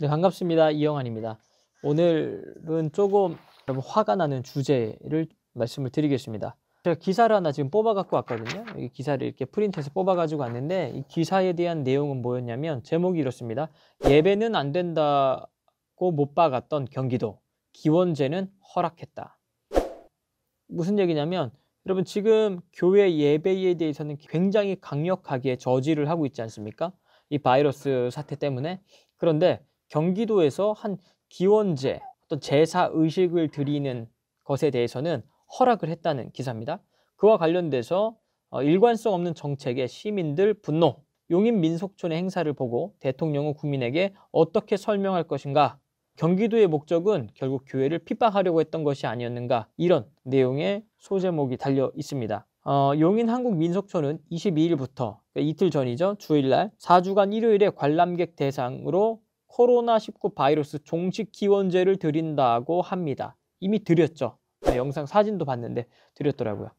네, 반갑습니다. 이영환입니다. 오늘은 조금 화가 나는 주제를 말씀을 드리겠습니다. 제가 기사를 하나 지금 뽑아 갖고 왔거든요. 이 기사를 이렇게 프린트해서 뽑아 가지고 왔는데 이 기사에 대한 내용은 뭐였냐면 제목이 이렇습니다. 예배는 안 된다고 못 박았던 경기도 기원제는 허락했다. 무슨 얘기냐면 여러분 지금 교회 예배에 대해서는 굉장히 강력하게 저지를 하고 있지 않습니까? 이 바이러스 사태 때문에 그런데 경기도에서 한 기원제 어떤 제사 의식을 드리는 것에 대해서는 허락을 했다는 기사입니다. 그와 관련돼서 어, 일관성 없는 정책에 시민들 분노, 용인 민속촌의 행사를 보고 대통령은 국민에게 어떻게 설명할 것인가? 경기도의 목적은 결국 교회를 핍박하려고 했던 것이 아니었는가? 이런 내용의 소제목이 달려 있습니다. 어, 용인 한국 민속촌은 22일부터 그러니까 이틀 전이죠. 주일날 4주간 일요일에 관람객 대상으로 코로나19 바이러스 종식 기원제를 드린다고 합니다. 이미 드렸죠. 아, 영상 사진도 봤는데 드렸더라고요.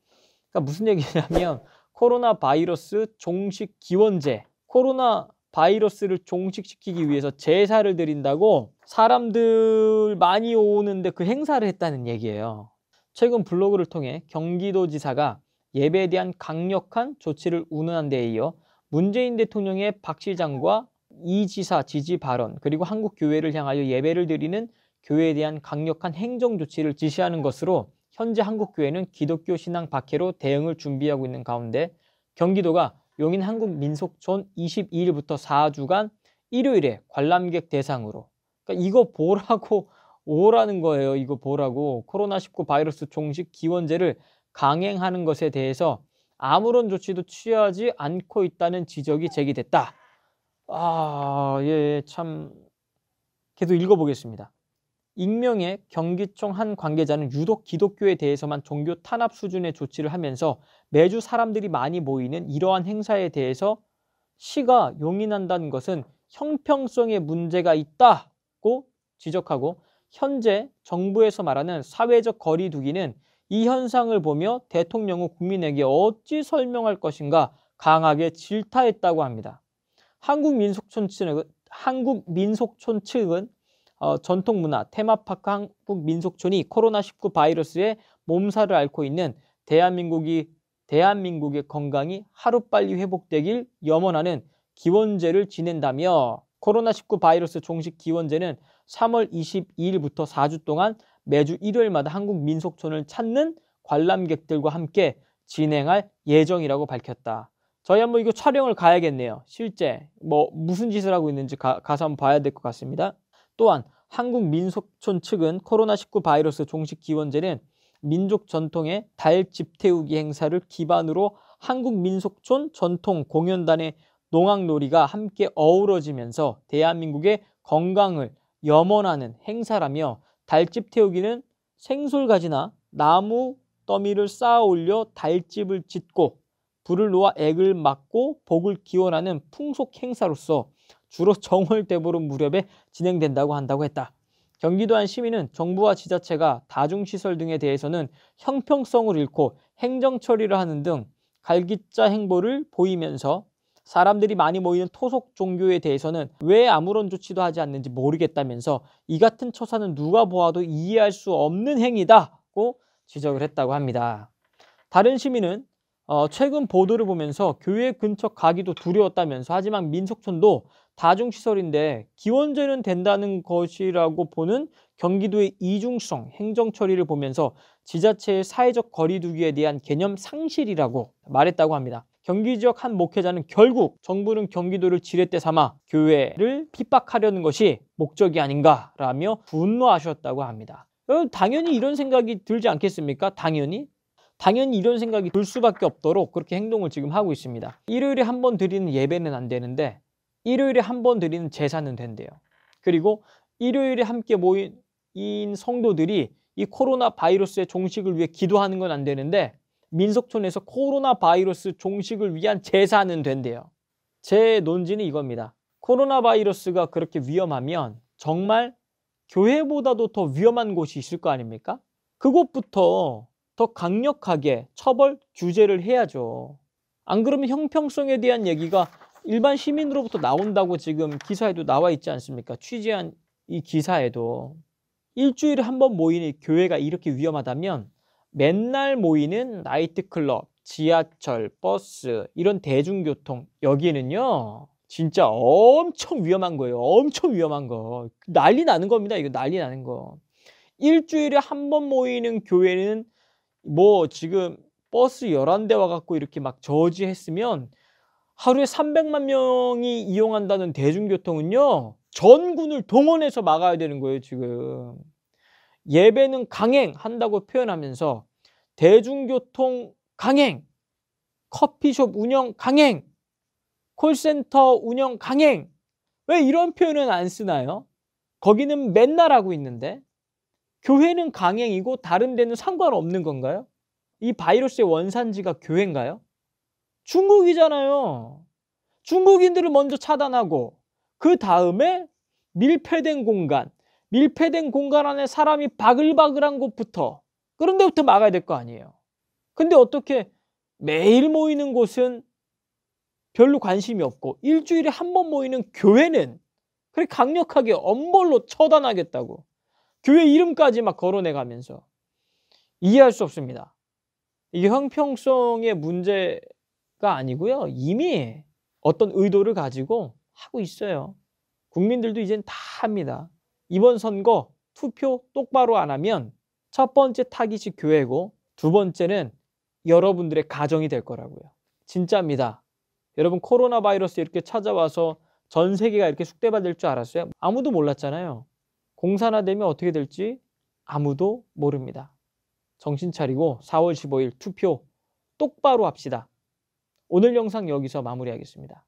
그러니까 무슨 얘기냐면 코로나 바이러스 종식 기원제. 코로나 바이러스를 종식시키기 위해서 제사를 드린다고 사람들 많이 오는데 그 행사를 했다는 얘기예요. 최근 블로그를 통해 경기도지사가 예배에 대한 강력한 조치를 운운한 데에 이어 문재인 대통령의 박실장과 이 지사 지지 발언 그리고 한국 교회를 향하여 예배를 드리는 교회에 대한 강력한 행정 조치를 지시하는 것으로 현재 한국 교회는 기독교 신앙 박해로 대응을 준비하고 있는 가운데 경기도가 용인 한국 민속촌 22일부터 4주간 일요일에 관람객 대상으로 그러니까 이거 보라고 오라는 거예요. 이거 보라고 코로나19 바이러스 종식 기원제를 강행하는 것에 대해서 아무런 조치도 취하지 않고 있다는 지적이 제기됐다. 아, 예, 예, 참. 계속 읽어보겠습니다. 익명의 경기총 한 관계자는 유독 기독교에 대해서만 종교 탄압 수준의 조치를 하면서 매주 사람들이 많이 모이는 이러한 행사에 대해서 시가 용인한다는 것은 형평성의 문제가 있다고 지적하고 현재 정부에서 말하는 사회적 거리두기는 이 현상을 보며 대통령은 국민에게 어찌 설명할 것인가 강하게 질타했다고 합니다. 한국민속촌 측은, 한국민속촌 측은 어, 전통문화 테마파크 한국민속촌이 코로나19 바이러스에 몸살을 앓고 있는 대한민국이 대한민국의 건강이 하루빨리 회복되길 염원하는 기원제를 지낸다며 코로나19 바이러스 종식 기원제는 3월 22일부터 4주 동안 매주 일요일마다 한국 민속촌을 찾는 관람객들과 함께 진행할 예정이라고 밝혔다. 저희 한번 이거 촬영을 가야겠네요. 실제 뭐 무슨 짓을 하고 있는지 가, 가서 한번 봐야 될 것 같습니다. 또한 한국 민속촌 측은 코로나19 바이러스 종식 기원제는 민족 전통의 달 집태우기 행사를 기반으로 한국 민속촌 전통 공연단의 농악놀이가 함께 어우러지면서 대한민국의 건강을 염원하는 행사라며 달집 태우기는 생솔가지나 나무 더미를 쌓아 올려 달집을 짓고 불을 놓아 액을 막고 복을 기원하는 풍속 행사로서 주로 정월대보름 무렵에 진행된다고 한다고 했다. 경기도안 시민은 정부와 지자체가 다중시설 등에 대해서는 형평성을 잃고 행정처리를 하는 등 갈기자 행보를 보이면서 사람들이 많이 모이는 토속 종교에 대해서는 왜 아무런 조치도 하지 않는지 모르겠다면서 이 같은 처사는 누가 보아도 이해할 수 없는 행위다고 지적을 했다고 합니다. 다른 시민은 어, 최근 보도를 보면서 교회 근처 가기도 두려웠다면서 하지만 민속촌도 다중시설인데 기원제는 된다는 것이라고 보는 경기도의 이중성 행정 처리를 보면서 지자체의 사회적 거리두기에 대한 개념 상실이라고 말했다고 합니다. 경기 지역 한 목회자는 결국 정부는 경기도를 지렛대 삼아 교회를 핍박하려는 것이 목적이 아닌가라며 분노하셨다고 합니다. 어, 당연히 이런 생각이 들지 않겠습니까? 당연히 당연히 이런 생각이 들 수밖에 없도록 그렇게 행동을 지금 하고 있습니다. 일요일에 한 번 드리는 예배는 안 되는데 일요일에 한 번 드리는 제사는 된대요. 그리고 일요일에 함께 모인 성도들이 이 코로나 바이러스의 종식을 위해 기도하는 건 안 되는데 민속촌에서 코로나 바이러스 종식을 위한 제사는 된대요. 제 논지는 이겁니다. 코로나 바이러스가 그렇게 위험하면 정말 교회보다도 더 위험한 곳이 있을 거 아닙니까? 그곳부터 더 강력하게 처벌 규제를 해야죠. 안 그러면 형평성에 대한 얘기가 일반 시민으로부터 나온다고 지금 기사에도 나와 있지 않습니까? 취재한 이 기사에도 일주일에 한 번 모이는 교회가 이렇게 위험하다면 맨날 모이는 나이트클럽, 지하철, 버스 이런 대중교통 여기는요 진짜 엄청 위험한 거예요. 엄청 위험한 거 난리 나는 겁니다. 이거 난리 나는 거. 일주일에 한 번 모이는 교회는 뭐 지금 버스 1 1 대와 갖고 이렇게 막 저지했으면 하루에 3 0 0만 명이 이용한다는 대중교통은요. 전군을 동원해서 막아야 되는 거예요, 지금. 예배는 강행한다고 표현하면서 대중교통 강행, 커피숍 운영 강행, 콜센터 운영 강행. 왜 이런 표현은 안 쓰나요? 거기는 맨날 하고 있는데 교회는 강행이고 다른 데는 상관없는 건가요? 이 바이러스의 원산지가 교회인가요? 중국이잖아요. 중국인들을 먼저 차단하고 그 다음에 밀폐된 공간, 밀폐된 공간 안에 사람이 바글바글한 곳부터 그런 데부터 막아야 될 거 아니에요. 근데 어떻게 매일 모이는 곳은 별로 관심이 없고 일주일에 한 번 모이는 교회는 그렇게 강력하게 엄벌로 처단하겠다고 교회 이름까지 막걸어내 가면서 이해할 수 없습니다. 이게 형평성의 문제가 아니고요. 이미 어떤 의도를 가지고 하고 있어요. 국민들도 이젠 다 합니다. 이번 선거 투표 똑바로 안 하면 첫 번째 타깃이 교회고 두 번째는 여러분들의 가정이 될 거라고요. 진짜입니다. 여러분 코로나 바이러스 이렇게 찾아와서 전 세계가 이렇게 숙대받을 줄 알았어요? 아무도 몰랐잖아요. 공산화되면 어떻게 될지 아무도 모릅니다. 정신 차리고 4월 15일 투표 똑바로 합시다. 오늘 영상 여기서 마무리하겠습니다.